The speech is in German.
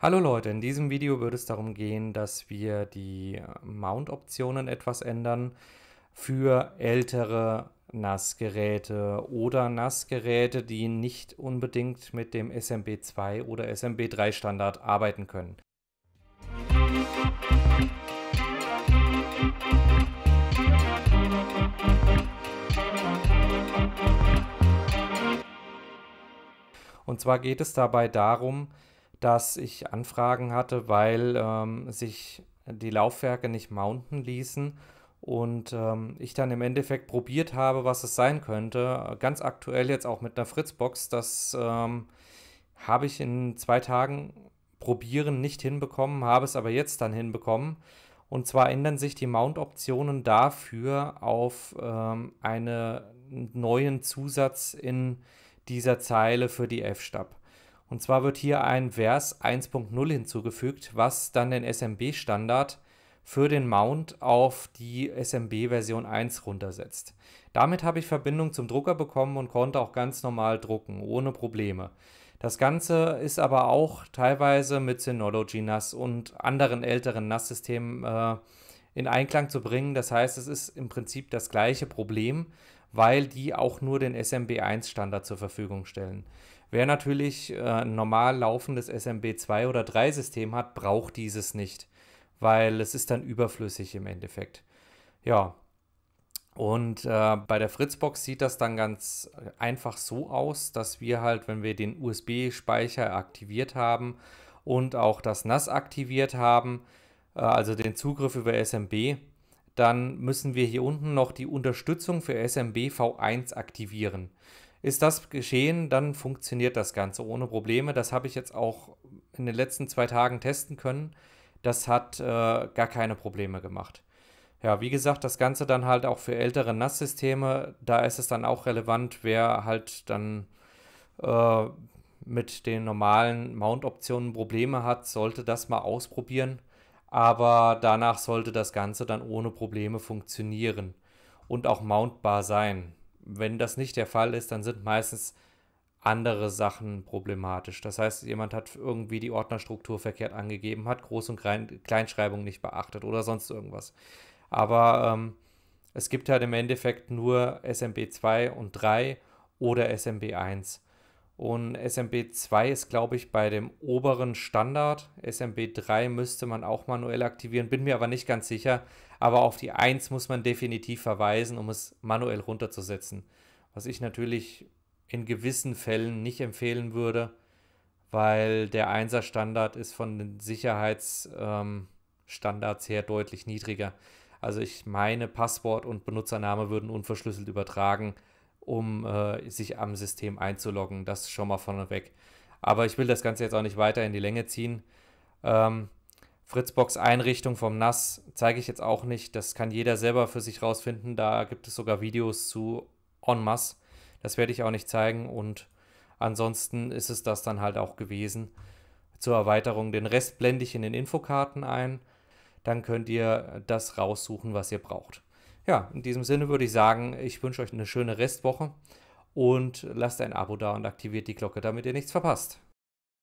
Hallo Leute, in diesem Video wird es darum gehen, dass wir die Mount-Optionen etwas ändern für ältere NAS-Geräte oder NAS-Geräte, die nicht unbedingt mit dem SMB2 oder SMB3-Standard arbeiten können. Und zwar geht es dabei darum, dass ich Anfragen hatte, weil ähm, sich die Laufwerke nicht mounten ließen und ähm, ich dann im Endeffekt probiert habe, was es sein könnte. Ganz aktuell jetzt auch mit einer Fritzbox, das ähm, habe ich in zwei Tagen probieren nicht hinbekommen, habe es aber jetzt dann hinbekommen. Und zwar ändern sich die Mount-Optionen dafür auf ähm, einen neuen Zusatz in dieser Zeile für die F-Stab. Und zwar wird hier ein Vers 1.0 hinzugefügt, was dann den SMB-Standard für den Mount auf die SMB Version 1 runtersetzt. Damit habe ich Verbindung zum Drucker bekommen und konnte auch ganz normal drucken, ohne Probleme. Das Ganze ist aber auch teilweise mit Synology NAS und anderen älteren NAS-Systemen äh, in Einklang zu bringen. Das heißt, es ist im Prinzip das gleiche Problem, weil die auch nur den SMB1-Standard zur Verfügung stellen. Wer natürlich äh, ein normal laufendes SMB 2 oder 3 System hat, braucht dieses nicht, weil es ist dann überflüssig im Endeffekt. Ja. Und äh, bei der Fritzbox sieht das dann ganz einfach so aus, dass wir halt, wenn wir den USB-Speicher aktiviert haben und auch das NAS aktiviert haben, äh, also den Zugriff über SMB, dann müssen wir hier unten noch die Unterstützung für SMB V1 aktivieren. Ist das geschehen, dann funktioniert das Ganze ohne Probleme. Das habe ich jetzt auch in den letzten zwei Tagen testen können. Das hat äh, gar keine Probleme gemacht. Ja, wie gesagt, das Ganze dann halt auch für ältere NAS-Systeme. Da ist es dann auch relevant, wer halt dann äh, mit den normalen Mount-Optionen Probleme hat, sollte das mal ausprobieren. Aber danach sollte das Ganze dann ohne Probleme funktionieren und auch mountbar sein wenn das nicht der Fall ist, dann sind meistens andere Sachen problematisch. Das heißt, jemand hat irgendwie die Ordnerstruktur verkehrt angegeben, hat Groß- und Kleinschreibung nicht beachtet oder sonst irgendwas. Aber ähm, es gibt halt im Endeffekt nur SMB 2 und 3 oder SMB 1. Und SMB 2 ist, glaube ich, bei dem oberen Standard. SMB 3 müsste man auch manuell aktivieren, bin mir aber nicht ganz sicher. Aber auf die 1 muss man definitiv verweisen, um es manuell runterzusetzen. Was ich natürlich in gewissen Fällen nicht empfehlen würde, weil der 1er Standard ist von den Sicherheitsstandards ähm, her deutlich niedriger. Also ich meine, Passwort und Benutzername würden unverschlüsselt übertragen um äh, sich am System einzuloggen. Das schon mal vorneweg. Aber ich will das Ganze jetzt auch nicht weiter in die Länge ziehen. Ähm, Fritzbox Einrichtung vom NAS zeige ich jetzt auch nicht. Das kann jeder selber für sich rausfinden. Da gibt es sogar Videos zu en masse. Das werde ich auch nicht zeigen. Und ansonsten ist es das dann halt auch gewesen. Zur Erweiterung. Den Rest blende ich in den Infokarten ein. Dann könnt ihr das raussuchen, was ihr braucht. Ja, in diesem Sinne würde ich sagen, ich wünsche euch eine schöne Restwoche und lasst ein Abo da und aktiviert die Glocke, damit ihr nichts verpasst.